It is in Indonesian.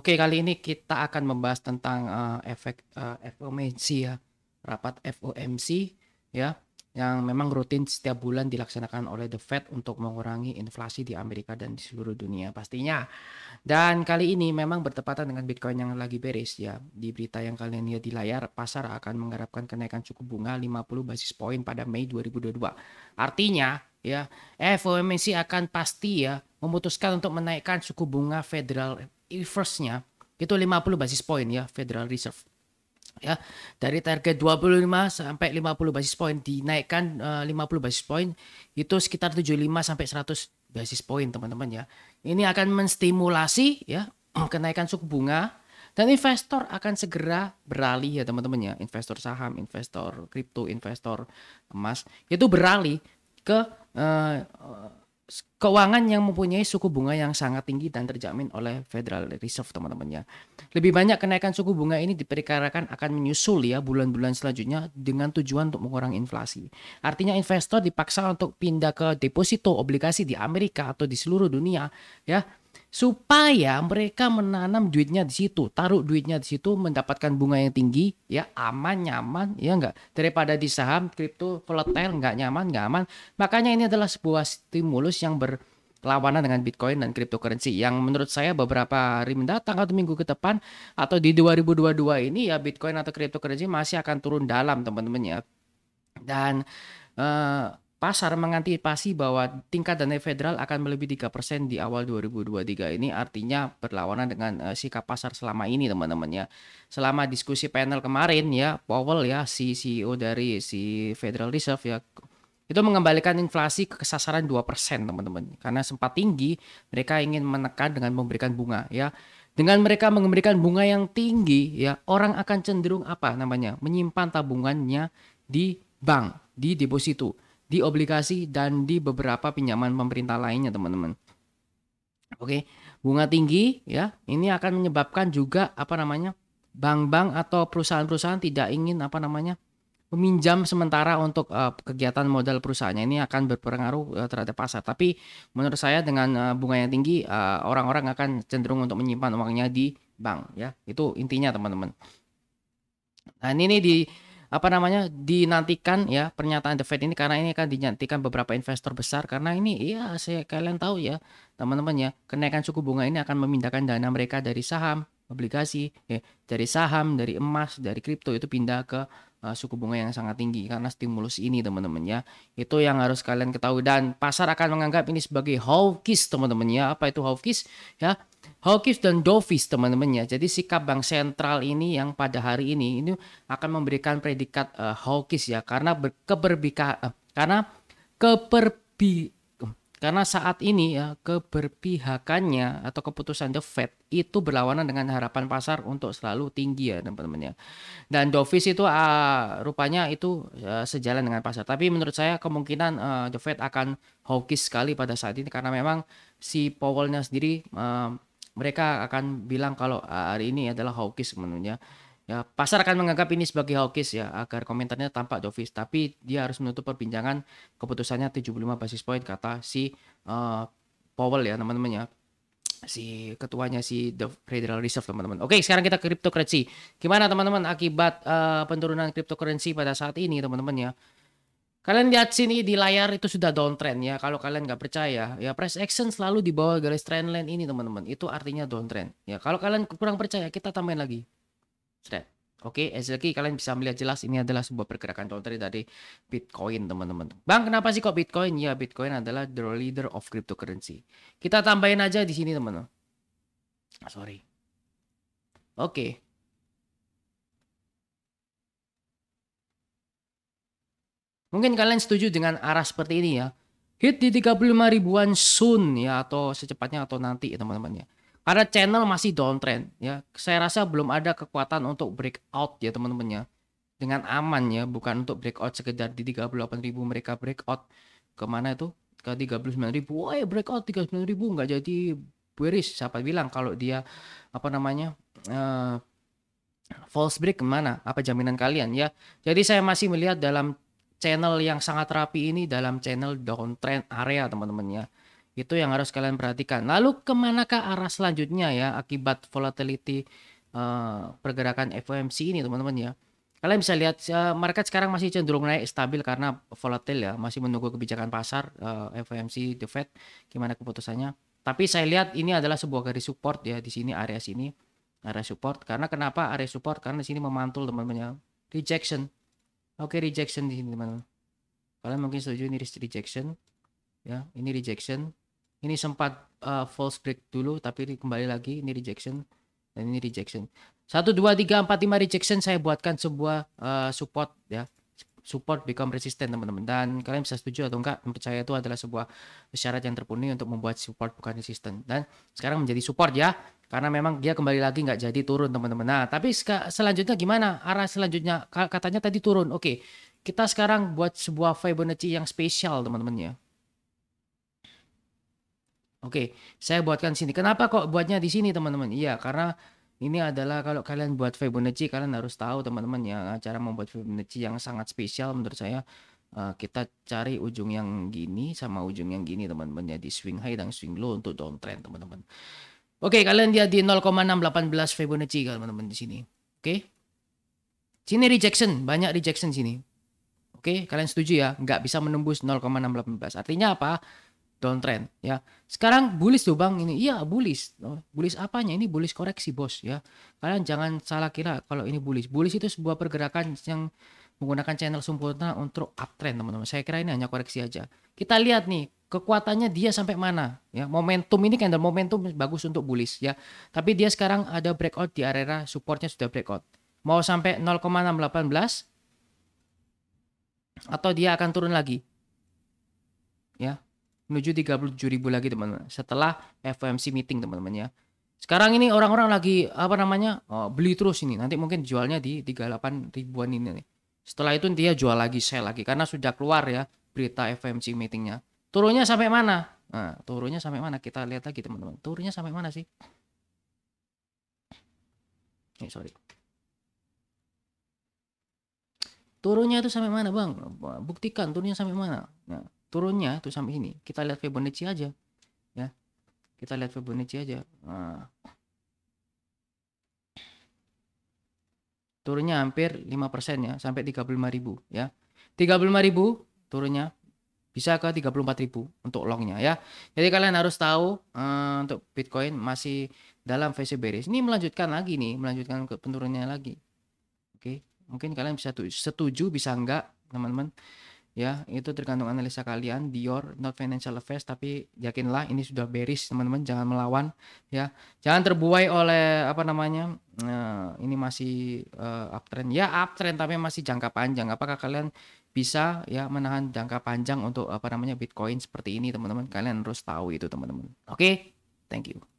Oke, kali ini kita akan membahas tentang uh, efek uh, eh, FOMC ya, rapat FOMC ya, yang memang rutin setiap bulan dilaksanakan oleh The Fed untuk mengurangi inflasi di Amerika dan di seluruh dunia pastinya. Dan kali ini memang bertepatan dengan Bitcoin yang lagi beres ya. Di berita yang kalian lihat di layar, pasar akan mengharapkan kenaikan suku bunga 50 basis poin pada Mei 2022. Artinya ya, FOMC akan pasti ya memutuskan untuk menaikkan suku bunga Federal inverse-nya itu 50 basis point ya Federal Reserve. Ya, dari target 25 sampai 50 basis point dinaikkan eh, uh, 50 basis point itu sekitar 75 sampai 100 basis point teman-teman ya. Ini akan menstimulasi ya kenaikan suku bunga dan investor akan segera beralih ya teman-teman ya, investor saham, investor kripto, investor emas itu beralih ke uh, keuangan yang mempunyai suku bunga yang sangat tinggi dan terjamin oleh Federal Reserve teman-temannya. Lebih banyak kenaikan suku bunga ini diperkirakan akan menyusul ya bulan-bulan selanjutnya dengan tujuan untuk mengurangi inflasi. Artinya investor dipaksa untuk pindah ke deposito obligasi di Amerika atau di seluruh dunia ya supaya mereka menanam duitnya di situ, taruh duitnya di situ, mendapatkan bunga yang tinggi, ya aman, nyaman, ya enggak daripada di saham kripto volatile enggak nyaman, nggak aman. Makanya ini adalah sebuah stimulus yang berlawanan dengan Bitcoin dan cryptocurrency yang menurut saya beberapa hari mendatang atau minggu ke depan atau di 2022 ini ya Bitcoin atau cryptocurrency masih akan turun dalam teman-teman ya. Dan uh, Pasar mengantisipasi bahwa tingkat dana federal akan melebihi 3% di awal 2023 ini artinya berlawanan dengan uh, sikap pasar selama ini teman-teman ya. Selama diskusi panel kemarin ya, Powell ya si CEO dari si Federal Reserve ya itu mengembalikan inflasi ke sasaran 2% teman-teman. Karena sempat tinggi, mereka ingin menekan dengan memberikan bunga ya. Dengan mereka memberikan bunga yang tinggi ya, orang akan cenderung apa namanya? menyimpan tabungannya di bank, di deposito di obligasi dan di beberapa pinjaman pemerintah lainnya, teman-teman. Oke, bunga tinggi ya, ini akan menyebabkan juga apa namanya? bank-bank atau perusahaan-perusahaan tidak ingin apa namanya? meminjam sementara untuk uh, kegiatan modal perusahaannya ini akan berpengaruh uh, terhadap pasar. Tapi menurut saya dengan uh, bunga yang tinggi orang orang-orang akan cenderung untuk menyimpan uangnya di bank ya. Itu intinya teman-teman. Nah, ini di apa namanya dinantikan ya pernyataan The Fed ini karena ini kan dinantikan beberapa investor besar karena ini ya saya kalian tahu ya teman-teman ya kenaikan suku bunga ini akan memindahkan dana mereka dari saham obligasi ya dari saham dari emas dari kripto itu pindah ke uh, suku bunga yang sangat tinggi karena stimulus ini teman-teman ya itu yang harus kalian ketahui dan pasar akan menganggap ini sebagai hawkish teman-teman ya apa itu hawkish ya hawkish dan Dovis teman-temannya. Jadi sikap bank sentral ini yang pada hari ini ini akan memberikan predikat uh, eh, hawkish ya karena ber, keberbika uh, karena keberbi karena saat ini ya keberpihakannya atau keputusan The Fed itu berlawanan dengan harapan pasar untuk selalu tinggi ya teman-teman ya. Dan dovish itu uh, rupanya itu uh, sejalan dengan pasar. Tapi menurut saya kemungkinan uh, The Fed akan hawkish sekali pada saat ini karena memang si Powellnya sendiri uh, mereka akan bilang kalau hari ini adalah hawkish sebenarnya. Ya, pasar akan menganggap ini sebagai hawkish ya agar komentarnya tampak dovish, tapi dia harus menutup perbincangan keputusannya 75 basis point kata si uh, Powell ya teman-teman ya si ketuanya si The Federal Reserve teman-teman. Oke, sekarang kita ke cryptocurrency. Gimana teman-teman akibat uh, penurunan cryptocurrency pada saat ini teman-teman ya? Kalian lihat sini di layar itu sudah downtrend ya. Kalau kalian nggak percaya, ya price action selalu di bawah garis trendline ini teman-teman. Itu artinya downtrend. Ya kalau kalian kurang percaya, kita tambahin lagi. Trend. Oke, okay, lagi kalian bisa melihat jelas ini adalah sebuah pergerakan downtrend dari Bitcoin teman-teman. Bang, kenapa sih kok Bitcoin? Ya, Bitcoin adalah the leader of cryptocurrency. Kita tambahin aja di sini teman-teman. Sorry. Oke. Okay. Mungkin kalian setuju dengan arah seperti ini ya. Hit di 35 ribuan soon ya atau secepatnya atau nanti teman-teman ya. Karena channel masih downtrend ya. Saya rasa belum ada kekuatan untuk breakout ya teman-teman ya. Dengan aman ya, bukan untuk breakout sekedar di 38 ribu mereka breakout kemana itu ke 39 ribu. Woy ya breakout 39 ribu nggak jadi beris Siapa bilang kalau dia apa namanya uh, false break kemana? Apa jaminan kalian ya? Jadi saya masih melihat dalam channel yang sangat rapi ini dalam channel downtrend area teman-teman ya. Itu yang harus kalian perhatikan. Lalu kemanakah arah selanjutnya ya akibat volatility uh, pergerakan FOMC ini teman-teman ya. Kalian bisa lihat uh, market sekarang masih cenderung naik stabil karena volatil ya, masih menunggu kebijakan pasar uh, eh, FOMC The Fed gimana keputusannya. Tapi saya lihat ini adalah sebuah garis support ya di sini area sini area support karena kenapa area support karena di sini memantul teman-teman ya rejection Oke, okay, rejection di sini teman-teman. Kalian mungkin setuju ini rejection. Ya, ini rejection. Ini sempat uh, false break dulu tapi kembali lagi ini rejection dan ini rejection. 1 2 3 4 5 rejection saya buatkan sebuah uh, support ya. Support become resistant teman-teman dan kalian bisa setuju atau enggak percaya itu adalah sebuah syarat yang terpenuhi untuk membuat support bukan resistant dan sekarang menjadi support ya karena memang dia kembali lagi nggak jadi turun teman-teman. Nah tapi selanjutnya gimana arah selanjutnya katanya tadi turun. Oke kita sekarang buat sebuah Fibonacci yang spesial teman-teman ya. Oke saya buatkan sini. Kenapa kok buatnya di sini teman-teman? Iya karena ini adalah kalau kalian buat Fibonacci kalian harus tahu teman-teman ya cara membuat Fibonacci yang sangat spesial menurut saya. Eh, kita cari ujung yang gini sama ujung yang gini teman-teman ya di swing high dan swing low untuk downtrend teman-teman. Oke, okay, kalian lihat di 0,618 Fibonacci kalau teman-teman di sini. Oke. Okay. Sini rejection, banyak rejection sini. Oke, okay, kalian setuju ya? Nggak bisa menembus 0,618. Artinya apa? Downtrend ya. Sekarang bullish tuh Bang ini. Iya, bullish. Oh, bullish apanya? Ini bullish koreksi, Bos ya. Kalian jangan salah kira kalau ini bullish. Bullish itu sebuah pergerakan yang menggunakan channel sempurna untuk uptrend, teman-teman. Saya kira ini hanya koreksi aja. Kita lihat nih kekuatannya dia sampai mana ya momentum ini candle momentum bagus untuk bullish ya tapi dia sekarang ada breakout di area supportnya sudah breakout mau sampai 0,618 atau dia akan turun lagi ya menuju 37.000 lagi teman-teman setelah FOMC meeting teman-teman ya sekarang ini orang-orang lagi apa namanya oh, beli terus ini nanti mungkin jualnya di 38 ribuan ini nih setelah itu dia jual lagi sell lagi karena sudah keluar ya berita FOMC meetingnya turunnya sampai mana? Nah, turunnya sampai mana? Kita lihat lagi teman-teman. Turunnya sampai mana sih? Eh, sorry. Turunnya itu sampai mana bang? Buktikan turunnya sampai mana. Nah, turunnya itu sampai ini. Kita lihat Fibonacci aja, ya. Kita lihat Fibonacci aja. Nah. Turunnya hampir 5% ya, sampai 35.000 ya. 35.000 turunnya bisa ke 34.000 untuk longnya ya. Jadi kalian harus tahu uh, untuk Bitcoin masih dalam fase bearish. Ini melanjutkan lagi nih, melanjutkan ke penurunannya lagi. Oke, mungkin kalian bisa setuju bisa enggak, teman-teman. Ya, itu tergantung analisa kalian di your not financial affairs tapi yakinlah ini sudah bearish, teman-teman, jangan melawan ya. Jangan terbuai oleh apa namanya? Uh, ini masih uh, uptrend. Ya, uptrend tapi masih jangka panjang. Apakah kalian bisa ya menahan jangka panjang untuk apa namanya Bitcoin seperti ini teman-teman kalian harus tahu itu teman-teman. Oke, okay? thank you.